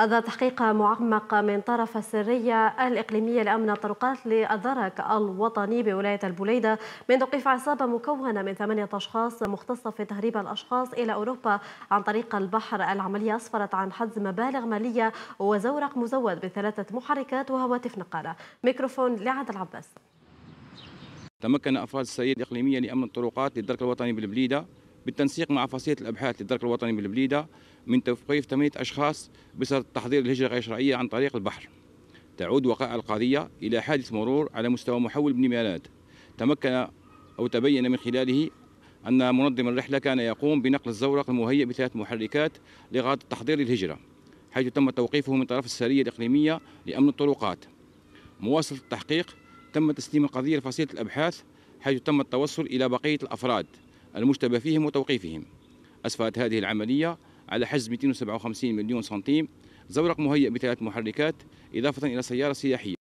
هذا تحقيق معمق من طرف السرية الإقليمية لأمن الطرقات للدرك الوطني بولاية البليدة من توقيف عصابة مكونة من ثمانية أشخاص مختصة في تهريب الأشخاص إلى أوروبا عن طريق البحر العملية أسفرت عن حجز مبالغ مالية وزورق مزود بثلاثة محركات وهواتف نقالة ميكروفون لعادل عباس تمكن أفراد السرية الإقليمية لأمن الطرقات للدرك الوطني بالبليدة بالتنسيق مع فصيلة الأبحاث للدرك الوطني بالبليدة من توقيف ثمانية أشخاص بسبب تحضير الهجرة غير شرعية عن طريق البحر تعود وقائع القضية إلى حادث مرور على مستوى محول بن ميلاد تمكن أو تبين من خلاله أن منظم الرحلة كان يقوم بنقل الزورق المهيئ بثلاث محركات لغاية تحضير الهجرة حيث تم توقيفه من طرف السرية الإقليمية لأمن الطرقات مواصلة التحقيق تم تسليم القضية لفصيلة الأبحاث حيث تم التوصل إلى بقية الأفراد المشتبه فيهم وتوقيفهم أسفلت هذه العملية على حجز 257 مليون سنتيم زورق مهيئ بثلاث محركات إضافة إلى سيارة سياحية